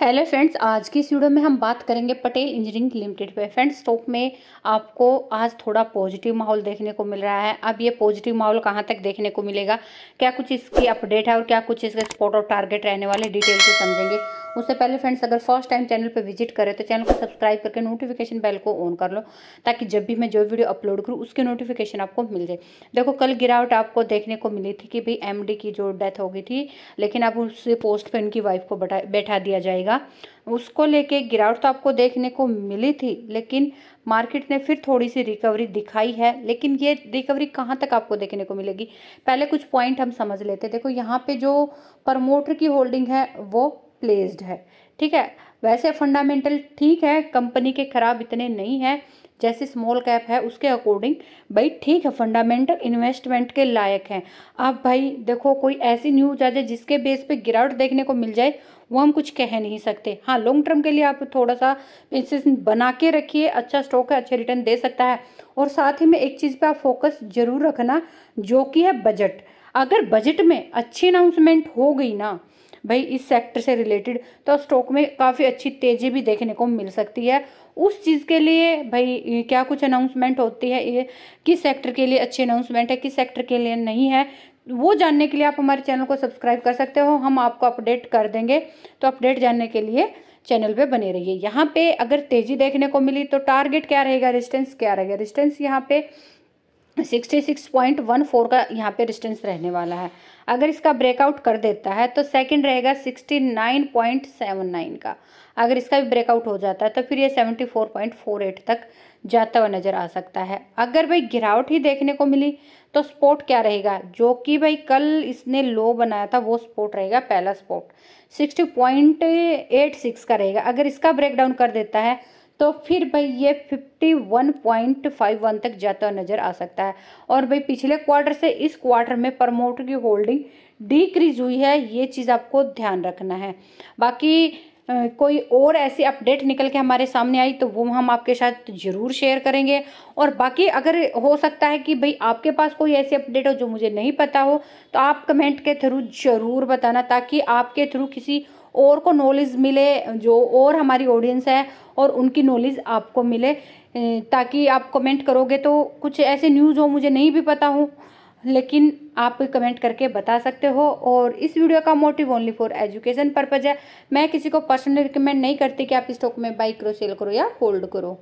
hello friends आज की इस वीडियो में हम बात करेंगे पटेल इंजीनियरिंग लिमिटेड पे फ्रेंड्स स्टॉक तो में आपको आज थोड़ा पॉजिटिव माहौल देखने को मिल रहा है अब ये पॉजिटिव माहौल कहाँ तक देखने को मिलेगा क्या कुछ इसकी अपडेट है और क्या कुछ इसके स्पॉट और टारगेट रहने वाले डिटेल से समझेंगे उससे पहले फ्रेंड्स अगर फर्स्ट टाइम चैनल पर विजिट करें तो चैनल को सब्सक्राइब करके नोटिफिकेशन बेल को ऑन कर लो ताकि जब भी मैं जो वीडियो अपलोड करूँ उसकी नोटिफिकेशन आपको मिल जाए देखो कल गिरावट आपको देखने को मिली थी कि भाई एम की जो डेथ हो गई थी लेकिन अब उस पोस्ट पर उनकी वाइफ को बैठा दिया जाएगा जाएगा उसको लेके गिरावट तो आपको देखने को मिली थी लेकिन मार्केट ने फिर थोड़ी सी रिकवरी दिखाई है लेकिन ये रिकवरी कहाँ तक आपको देखने को मिलेगी पहले कुछ पॉइंट हम समझ लेते देखो यहाँ पे जो प्रमोटर की होल्डिंग है वो प्लेस्ड है ठीक है वैसे फंडामेंटल ठीक है कंपनी के खराब इतने नहीं है जैसे स्मॉल कैप है उसके अकॉर्डिंग भाई ठीक है फंडामेंटल इन्वेस्टमेंट के लायक है अब भाई देखो कोई ऐसी न्यूज आ जाए जिसके बेस पे गिरावट देखने को मिल जाए वो हम कुछ कह नहीं सकते हाँ लॉन्ग टर्म के लिए आप थोड़ा सा बना के रखिए अच्छा स्टॉक है अच्छे रिटर्न दे सकता है और साथ ही में एक चीज़ पे आप फोकस जरूर रखना जो कि है बजट अगर बजट में अच्छी अनाउंसमेंट हो गई ना भाई इस सेक्टर से रिलेटेड तो स्टॉक में काफ़ी अच्छी तेज़ी भी देखने को मिल सकती है उस चीज़ के लिए भाई क्या कुछ अनाउंसमेंट होती है ये किस सेक्टर के लिए अच्छी अनाउंसमेंट है किस सेक्टर के लिए नहीं है वो जानने के लिए आप हमारे चैनल को सब्सक्राइब कर सकते हो हम आपको अपडेट कर देंगे तो अपडेट जानने के लिए चैनल पे बने रहिए यहाँ पे अगर तेज़ी देखने को मिली तो टारगेट क्या रहेगा रेजिस्टेंस क्या रहेगा रेजिस्टेंस यहाँ पे sixty six point one four का यहाँ पे डिस्टेंस रहने वाला है अगर इसका ब्रेकआउट कर देता है तो सेकंड रहेगा sixty nine point seven nine का अगर इसका भी ब्रेकआउट हो जाता है तो फिर ये 74.48 फोर पॉइंट फोर एट तक जाता हुआ नज़र आ सकता है अगर भाई गिरावट ही देखने को मिली तो स्पोर्ट क्या रहेगा जो कि भाई कल इसने लो बनाया था वो स्पोर्ट रहेगा पहला support sixty point eight six का रहेगा अगर इसका डाउन कर देता है तो फिर भाई ये 51.51 तक जाता नज़र आ सकता है और भाई पिछले क्वार्टर से इस क्वार्टर में प्रमोटर की होल्डिंग डिक्रीज हुई है ये चीज़ आपको ध्यान रखना है बाकी कोई और ऐसी अपडेट निकल के हमारे सामने आई तो वो हम आपके साथ ज़रूर शेयर करेंगे और बाकी अगर हो सकता है कि भाई आपके पास कोई ऐसी अपडेट हो जो मुझे नहीं पता हो तो आप कमेंट के थ्रू ज़रूर बताना ताकि आपके थ्रू किसी और को नॉलेज मिले जो और हमारी ऑडियंस है और उनकी नॉलेज आपको मिले ताकि आप कमेंट करोगे तो कुछ ऐसे न्यूज़ हो मुझे नहीं भी पता हो लेकिन आप कमेंट करके बता सकते हो और इस वीडियो का motive only for education purpose है मैं किसी को पर्सनली रिकमेंड नहीं करती कि आप स्टॉक में बाई करो सेल करो या होल्ड करो